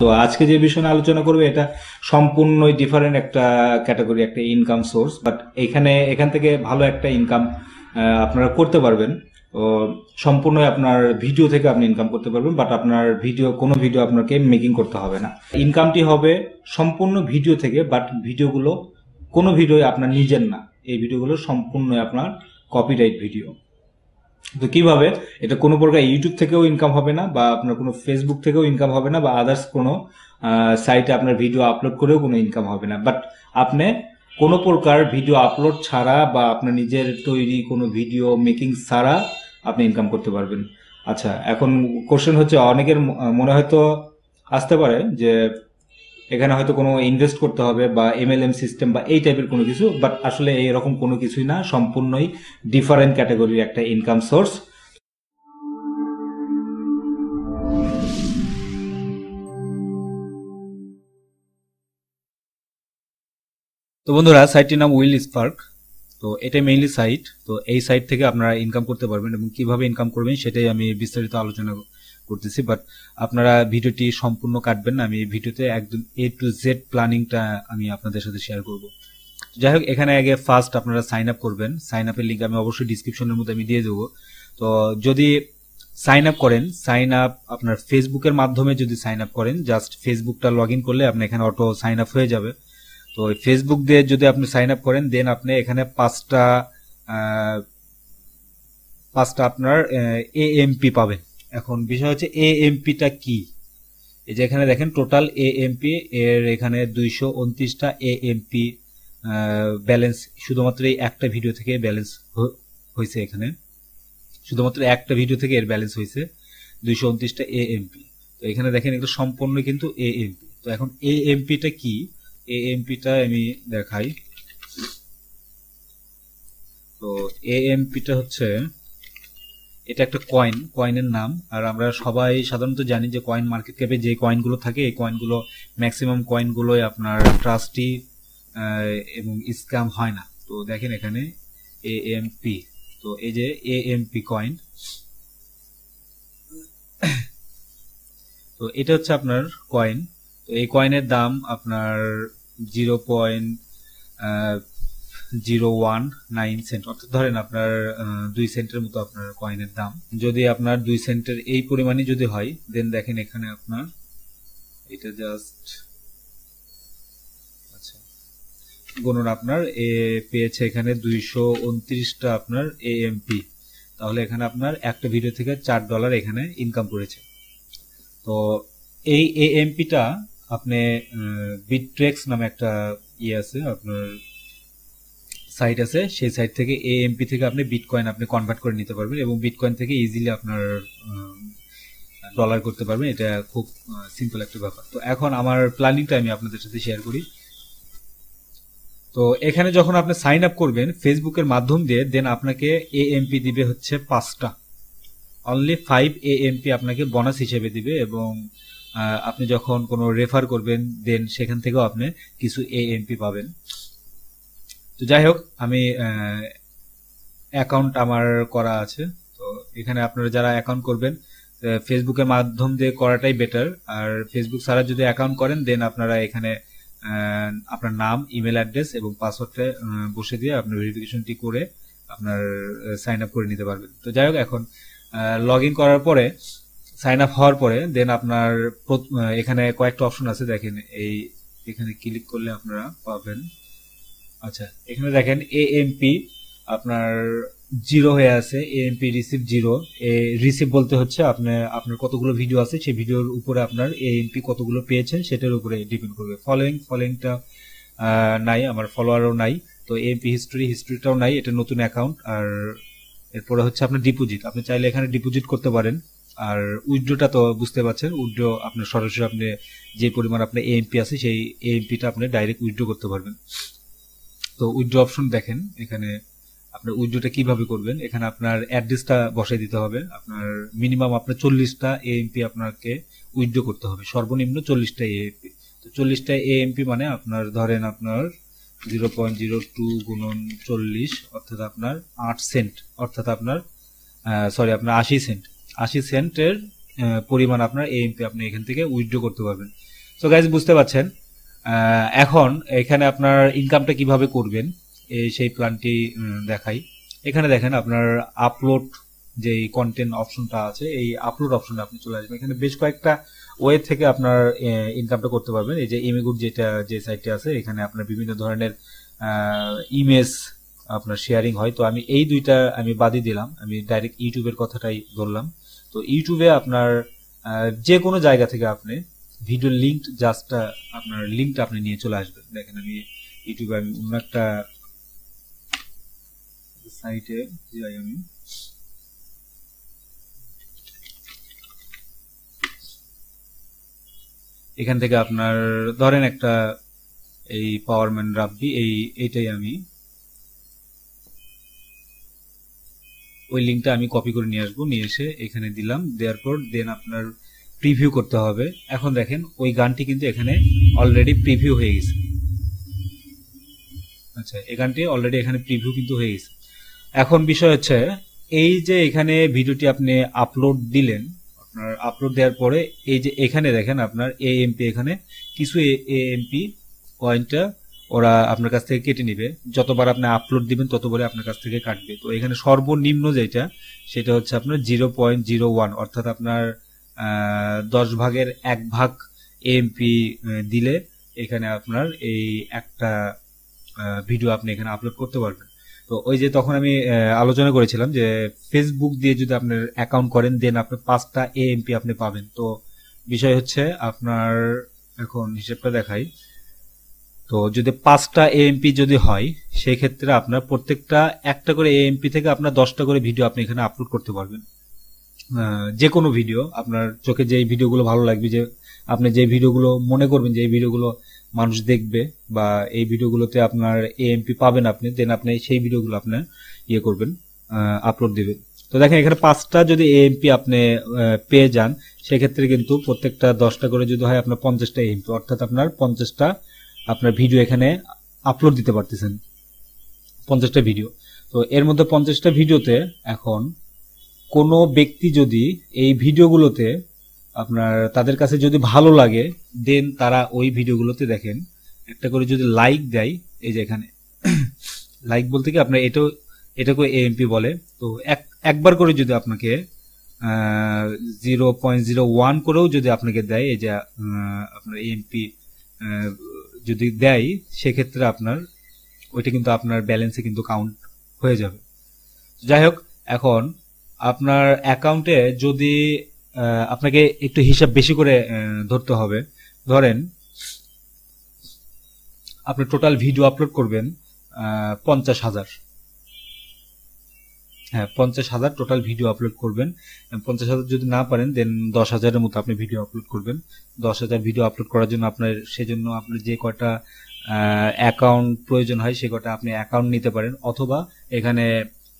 তো আজকে যে বিষয় নিয়ে আলোচনা করবে এটা সম্পূর্ণই ডিফারেন্ট একটা ক্যাটাগরি একটা ইনকাম সোর্স বাট এখানে এখান থেকে ভালো একটা ইনকাম আপনারা করতে পারবেন সম্পূর্ণই আপনার ভিডিও থেকে আপনি ইনকাম করতে পারবেন বাট আপনার ভিডিও কোনো ভিডিও আপনাকে মেকিং করতে হবে না ইনকামটি হবে সম্পূর্ণ ভিডিও থেকে বাট ভিডিওগুলো কোনো ভিডিও আপনার নিজের না এই ভিডিওগুলো সম্পূর্ণ আপনার কপিরাইট ভিডিও তো কিভাবে এটা কোনো প্রকার ইউটিউব থেকেও ইনকাম হবে না বা আপনার কোনো ফেসবুক থেকেও ইনকাম হবে না বা আদার্স কোনো সাইটে আপনার ভিডিও আপলোড করেও কোনো ইনকাম হবে না বাট আপনি কোনো প্রকার ভিডিও আপলোড ছাড়া বা আপনার নিজের তৈরি কোনো ভিডিও মেকিং ছাড়া আপনি ইনকাম করতে পারবেন আচ্ছা এখন কোশ্চেন হচ্ছে অনেকের মনে হয়তো আসতে পারে যে এখানে হয়তো কোনো ইনভেস্ট করতে হবে বা এম সিস্টেম বা এই টাইপের কোনো কিছু বাট আসলে এইরকম কোনো কিছুই না সম্পূর্ণই ডিফারেন্ট ক্যাটাগরির একটা ইনকাম সোর্স তো বন্ধুরা সাইটটির নাম উইল স্পার্ক তো এটাই মেইনলি সাইট তো এই সাইট থেকে আপনারা ইনকাম করতে পারবেন এবং কিভাবে ইনকাম করবেন সেটাই আমি বিস্তারিত আলোচনা করতেছি বাট আপনারা ভিডিওটি সম্পূর্ণ কাটবেন না আমি এই ভিডিওতে একদম এ টু জেড প্ল্যানিংটা আমি আপনাদের সাথে শেয়ার করব যাই হোক এখানে আগে ফার্স্ট আপনারা সাইন আপ করবেন সাইন আপের লিঙ্ক আমি অবশ্যই ডিসক্রিপশনের মধ্যে আমি দিয়ে দেবো তো যদি সাইন আপ করেন সাইন আপ আপনার ফেসবুকের মাধ্যমে যদি সাইন আপ করেন জাস্ট ফেসবুকটা লগ ইন করলে আপনার এখানে অটো সাইন আপ হয়ে যাবে তো ফেসবুক দিয়ে যদি আপনি সাইন আপ করেন দেন আপনি এখানে পাঁচটা পাঁচটা আপনার এএমপি পাবেন এখন বিষয় হচ্ছে এ এমপিটা কি এই যে এখানে দেখেন টোটাল এ এমপি এর এখানে দুইশো উনত্রিশটা এ এমপি ব্যালেন্স শুধুমাত্র এই একটা ভিডিও থেকে ব্যালেন্স হয়েছে এখানে শুধুমাত্র একটা ভিডিও থেকে এর ব্যালেন্স হয়েছে দুইশো উনত্রিশটা এ এমপি তো এখানে দেখেন এগুলো সম্পূর্ণ কিন্তু এ এমপি তো এখন এ এমপিটা কি এ এমপিটা আমি দেখাই তো এ এমপিটা হচ্ছে এটা একটা কয়েন কয়েনের নাম আর আমরা সবাই সাধারণত জানি যে কয়েন মার্কেট ক্যাপে যে কয়েনগুলো থাকে এই কয়েনগুলো ম্যাক্সিমাম কয়েনগুলোই আপনার ট্রাস্টি এবং স্ক্যাম হয় না তো দেখেন এখানে এ এম পি তো এই যে এ এম পি কয়েন তো এটা হচ্ছে আপনার কয়েন তো এই কয়েনের দাম আপনার zero point zero one nine cent অর্থাৎ ধরেন আপনার দুই সেন্টের মতো আপনার কয়েনের দাম যদি আপনার দুই সেন্টের এই পরিমাণে যদি হয় দেন দেখেন এখানে আপনার এটা জাস্ট আচ্ছা আপনার এ পেয়েছে এখানে দুইশো উনত্রিশটা আপনার এ পি তাহলে এখানে আপনার একটা ভিডিও থেকে চার ডলার এখানে ইনকাম করেছে তো এই এ এমপিটা আপনি বিট্রেক্স নামে একটা ইয়ে আছে আপনার সাইট আছে সেই সাইট থেকে এএমপি থেকে আপনি বিটকয়েন আপনি কনভার্ট করে নিতে পারবেন এবং বিটকয়েন থেকে ইজিলি আপনার ডলার করতে পারবেন এটা খুব সিম্পল একটা ব্যাপার তো এখন আমার প্ল্যানিংটা আমি আপনাদের সাথে শেয়ার করি তো এখানে যখন আপনি সাইন আপ করবেন ফেসবুকের মাধ্যম দিয়ে দেন আপনাকে এএমপি দিবে হচ্ছে পাঁচটা অনলি ফাইভ এএমপি আপনাকে বোনাস হিসেবে দিবে এবং আপনি যখন কোনো রেফার করবেন দেন সেখান থেকেও আপনি কিছু এএমপি পাবেন তো যাই হোক আমি অ্যাকাউন্ট আমার করা আছে তো এখানে আপনারা যারা অ্যাকাউন্ট করবেন ফেসবুকের মাধ্যম দিয়ে করাটাই বেটার আর ফেসবুক ছাড়া যদি অ্যাকাউন্ট করেন দেন আপনারা এখানে আপনার নাম ইমেল অ্যাড্রেস এবং পাসওয়ার্ডটা বসে দিয়ে আপনার ভেরিফিকেশনটি করে আপনার সাইন আপ করে নিতে পারবেন তো যাই হোক এখন লগ ইন করার পরে সাইন আপ হওয়ার পরে দেন আপনার এখানে কয়েকটা অপশন আছে দেখেন এই এখানে ক্লিক করলে আপনারা পাবেন আচ্ছা এখানে দেখেন এএমপি আপনার জিরো হয়ে আছে এএমপি রিসিভ জিরো এ রিসিভ বলতে হচ্ছে আপনার আপনার কতগুলো ভিডিও আছে সেই ভিডিওর উপরে আপনার এএমপি কতগুলো পেয়েছেন সেটার উপরে ডিপেন্ড করবে ফলোয়িং ফলোয়িংটা নাই আমার ফলোয়ারও নাই তো এএমপি হিস্ট্রি হিস্ট্রিটাও নাই এটা নতুন অ্যাকাউন্ট আর এরপরে হচ্ছে আপনার ডিপোজিট আপনি চাইলে এখানে ডিপোজিট করতে পারেন আর উইড্রোটা তো বুঝতে পারছেন উইড্রো আপনার সরাসরি আপনি যে পরিমাণ আপনার এএমপি আছে সেই এএমপিটা আপনি ডাইরেক্ট উইড্রো করতে পারবেন তো উইথড্র অপশন দেখেন এখানে আপনার উইড্রোটা কিভাবে করবেন এখানে আপনার অ্যাড্রেসটা বসাই দিতে হবে আপনার মিনিমাম আপনার চল্লিশটা এ এএমপি আপনাকে উইড্রো করতে হবে সর্বনিম্ন চল্লিশটা এএমপি তো চল্লিশটা এ এএমপি মানে আপনার ধরেন আপনার জিরো পয়েন্ট জিরো টু গুণন চল্লিশ অর্থাৎ আপনার আট সেন্ট অর্থাৎ আপনার সরি আপনার আশি সেন্ট আশি সেন্টের পরিমাণ আপনার এ এএমপি আপনি এখান থেকে উইড্রো করতে পারবেন সো গাইজ বুঝতে পারছেন এখন এখানে আপনার ইনকামটা কিভাবে করবেন সেই প্ল্যানটি দেখাই এখানে দেখেন আপনার আপলোড যে কন্টেন্ট অপশনটা আছে এই আপলোড অপশনে আপনি চলে আসবেন এখানে বেশ কয়েকটা ওয়ে থেকে আপনার ইনকামটা করতে পারবেন এই যে ইমিগুড যেটা যে সাইটটি আছে এখানে আপনার বিভিন্ন ধরনের ইমেজ আপনার শেয়ারিং হয় তো আমি এই দুইটা আমি বাদই দিলাম আমি ডাইরেক্ট ইউটিউবের কথাটাই ধরলাম তো ইউটিউবে আপনার যে কোনো জায়গা থেকে আপনি ভিডিও লিঙ্ক জাস্ট আপনার লিঙ্কটা আপনি নিয়ে চলে আসবেন দেখেন আমি ইউটিউবে আমি অন্য একটা সাইটে যাই আমি এখান থেকে আপনার ধরেন একটা এই পাওয়ারম্যান রাখবি এই এটাই আমি ওই লিঙ্কটা আমি কপি করে নিয়ে আসবো নিয়ে এসে এখানে দিলাম দেওয়ার পর দেন আপনার প্রিভিউ করতে হবে এখন দেখেন ওই গানটি কিন্তু এখানে অলরেডি প্রিভিউ হয়ে গেছে আচ্ছা এই গানটি অলরেডি এখানে প্রিভিউ কিন্তু হয়ে গেছে এখন বিষয় হচ্ছে এই যে এখানে ভিডিওটি আপনি আপলোড দিলেন আপনার আপলোড দেওয়ার পরে এই যে এখানে দেখেন আপনার এ পি এখানে কিছু এ পি পয়েন্টটা ওরা আপনার কাছ থেকে কেটে নিবে যতবার আপনি আপলোড দিবেন ততবারই আপনার কাছ থেকে কাটবে তো এখানে সর্বনিম্ন যেটা সেটা হচ্ছে আপনার জিরো পয়েন্ট জিরো ওয়ান অর্থাৎ আপনার দশ ভাগের এক ভাগ এমপি দিলে এখানে আপনার এই একটা ভিডিও আপনি এখানে আপলোড করতে পারবেন তো ওই যে তখন আমি আলোচনা করেছিলাম যে ফেসবুক দিয়ে যদি আপনার অ্যাকাউন্ট করেন দেন আপনি পাঁচটা এএমপি আপনি পাবেন তো বিষয় হচ্ছে আপনার এখন হিসেবটা দেখাই তো যদি পাঁচটা এএমপি যদি হয় সেই ক্ষেত্রে আপনার প্রত্যেকটা একটা করে এএমপি থেকে আপনার দশটা করে ভিডিও আপনি এখানে আপলোড করতে পারবেন যে কোনো ভিডিও আপনার চোখে যে ভিডিওগুলো ভালো লাগবে যে আপনি যে ভিডিওগুলো মনে করবেন যে এই ভিডিওগুলো মানুষ দেখবে বা এই ভিডিওগুলোতে আপনার এএমপি পাবেন আপনি দেন আপনি সেই ভিডিওগুলো আপনার ইয়ে করবেন আপলোড দেবেন তো দেখেন এখানে পাঁচটা যদি এএমপি আপনি পেয়ে যান সেক্ষেত্রে কিন্তু প্রত্যেকটা দশটা করে যদি হয় আপনার পঞ্চাশটা এএমপি অর্থাৎ আপনার পঞ্চাশটা আপনার ভিডিও এখানে আপলোড দিতে পারতেছেন পঞ্চাশটা ভিডিও তো এর মধ্যে পঞ্চাশটা ভিডিওতে এখন কোনো ব্যক্তি যদি এই ভিডিওগুলোতে আপনার তাদের কাছে যদি ভালো লাগে দেন তারা ওই ভিডিওগুলোতে দেখেন একটা করে যদি লাইক দেয় এই যে এখানে লাইক বলতে কি আপনার এটাও এটাকে পি বলে তো এক একবার করে যদি আপনাকে জিরো পয়েন্ট জিরো ওয়ান করেও যদি আপনাকে দেয় এই যে আপনার এএমপি যদি দেয় সেক্ষেত্রে আপনার ওইটা কিন্তু আপনার ব্যালেন্সে কিন্তু কাউন্ট হয়ে যাবে যাই হোক এখন আপনার অ্যাকাউন্টে যদি আপনাকে একটু হিসাব বেশি করে ধরতে হবে ধরেন আপনি টোটাল ভিডিও আপলোড করবেন পঞ্চাশ হাজার হ্যাঁ পঞ্চাশ হাজার টোটাল ভিডিও আপলোড করবেন পঞ্চাশ হাজার যদি না পারেন দেন দশ হাজারের মতো আপনি ভিডিও আপলোড করবেন দশ হাজার ভিডিও আপলোড করার জন্য আপনার সেজন্য আপনার যে কটা অ্যাকাউন্ট প্রয়োজন হয় সে কটা আপনি অ্যাকাউন্ট নিতে পারেন অথবা এখানে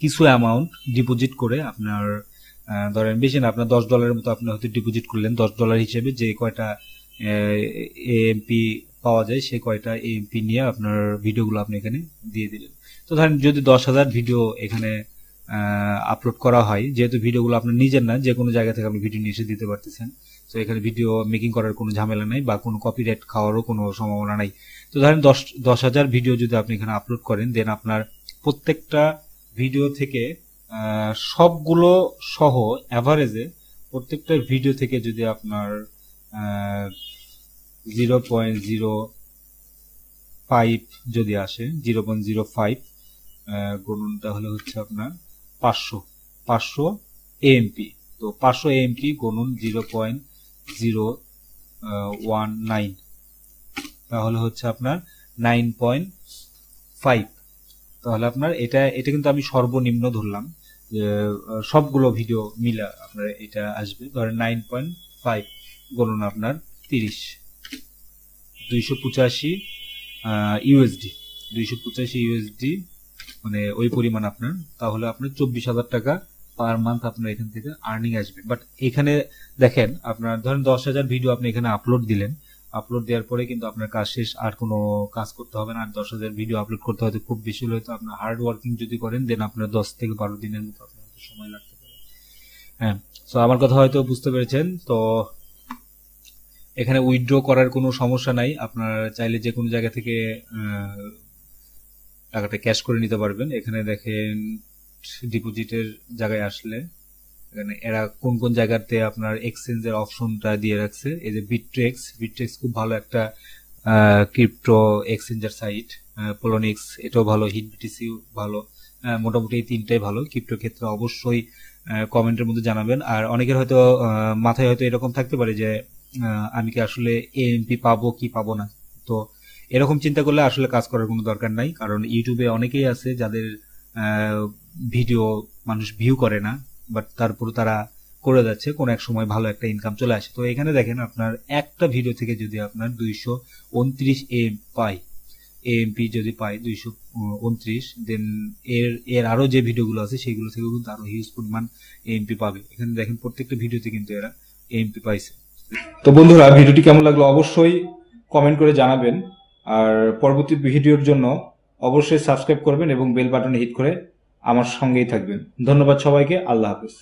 কিছু অ্যামাউন্ট ডিপোজিট করে আপনার ধরেন বেশি না আপনার দশ ডলারের মতো আপনি হয়তো ডিপোজিট করলেন দশ ডলার হিসেবে যে কয়টা এএমপি পাওয়া যায় সে কয়টা এএমপি নিয়ে আপনার ভিডিওগুলো আপনি এখানে দিয়ে দিলেন তো ধরেন যদি দশ হাজার ভিডিও এখানে আপলোড করা হয় যেহেতু ভিডিওগুলো আপনার নিজের না যে কোনো জায়গা থেকে আপনি ভিডিও নিয়ে এসে দিতে পারতেছেন তো এখানে ভিডিও মেকিং করার কোনো ঝামেলা নাই বা কোনো কপিরাইট খাওয়ারও কোনো সম্ভাবনা নাই তো ধরেন দশ দশ হাজার ভিডিও যদি আপনি এখানে আপলোড করেন দেন আপনার প্রত্যেকটা ভিডিও থেকে সবগুলো সহ অ্যাভারেজে প্রত্যেকটা ভিডিও থেকে যদি আপনার জিরো পয়েন্ট জিরো ফাইভ যদি আসে জিরো পয়েন্ট জিরো ফাইভ গুণন তাহলে হচ্ছে আপনার পাঁচশো পাঁচশো এএমপি তো পাঁচশো এএমপি গুণন zero point zero one nine তাহলে হচ্ছে আপনার নাইন পয়েন্ট ফাইভ তাহলে আপনার এটা এটা কিন্তু আমি সর্বনিম্ন ধরলাম সবগুলো ভিডিও মিলা আপনার এটা আসবে ধরেন নাইন পয়েন্ট ফাইভ গণন আপনার তিরিশ দুইশো পঁচাশি ইউএসডি দুইশো পঁচাশি ইউএসডি মানে ওই পরিমাণ আপনার তাহলে আপনার চব্বিশ হাজার টাকা পার মান্থ আপনার এখান থেকে আর্নিং আসবে বাট এখানে দেখেন আপনার ধরেন দশ হাজার ভিডিও আপনি এখানে আপলোড দিলেন আপলোড দেওয়ার পরে কিন্তু আপনার কাজ শেষ আর কোনো কাজ করতে হবে না আর দশ হাজার ভিডিও আপলোড করতে হয়তো খুব বেশি হলে তো আপনার হার্ড ওয়ার্কিং যদি করেন দেন আপনার দশ থেকে বারো দিনের মতো আপনার সময় লাগতে পারে হ্যাঁ সো আমার কথা হয়তো বুঝতে পেরেছেন তো এখানে উইথড্র করার কোনো সমস্যা নাই আপনার চাইলে যে কোনো জায়গা থেকে টাকাটা ক্যাশ করে নিতে পারবেন এখানে দেখেন ডিপোজিটের জায়গায় আসলে মানে এরা কোন কোন জায়গাতে আপনার এক্সচেঞ্জের অপশনটা দিয়ে রাখছে এই যে বিট্রেক্স বিট্রেক্স খুব ভালো একটা ক্রিপ্টো এক্সচেঞ্জার সাইট পোলোনিক্স এটাও ভালো হিট ভালো মোটামুটি এই তিনটাই ভালো ক্রিপ্টো ক্ষেত্রে অবশ্যই কমেন্টের মধ্যে জানাবেন আর অনেকের হয়তো মাথায় হয়তো এরকম থাকতে পারে যে আমি কি আসলে এএমপি পাবো কি পাবো না তো এরকম চিন্তা করলে আসলে কাজ করার কোনো দরকার নাই কারণ ইউটিউবে অনেকেই আছে যাদের ভিডিও মানুষ ভিউ করে না বাট তারপর তারা করে যাচ্ছে কোনো এক সময় ভালো একটা ইনকাম চলে আসে তো এখানে দেখেন আপনার একটা ভিডিও থেকে যদি আপনার দুইশো উনত্রিশ এম পাই এএমপি যদি পাই দুইশো উনত্রিশ দেন এর এর আরও যে ভিডিওগুলো আছে সেগুলো থেকেও কিন্তু আরও হিউজ পরিমাণ এএমপি পাবে এখানে দেখেন প্রত্যেকটা ভিডিওতে কিন্তু এরা এএমপি পাইছে তো বন্ধুরা ভিডিওটি কেমন লাগলো অবশ্যই কমেন্ট করে জানাবেন আর পরবর্তী ভিডিওর জন্য অবশ্যই সাবস্ক্রাইব করবেন এবং বেল বাটনে হিট করে আমার সঙ্গেই থাকবেন ধন্যবাদ সবাইকে আল্লাহ হাফিজ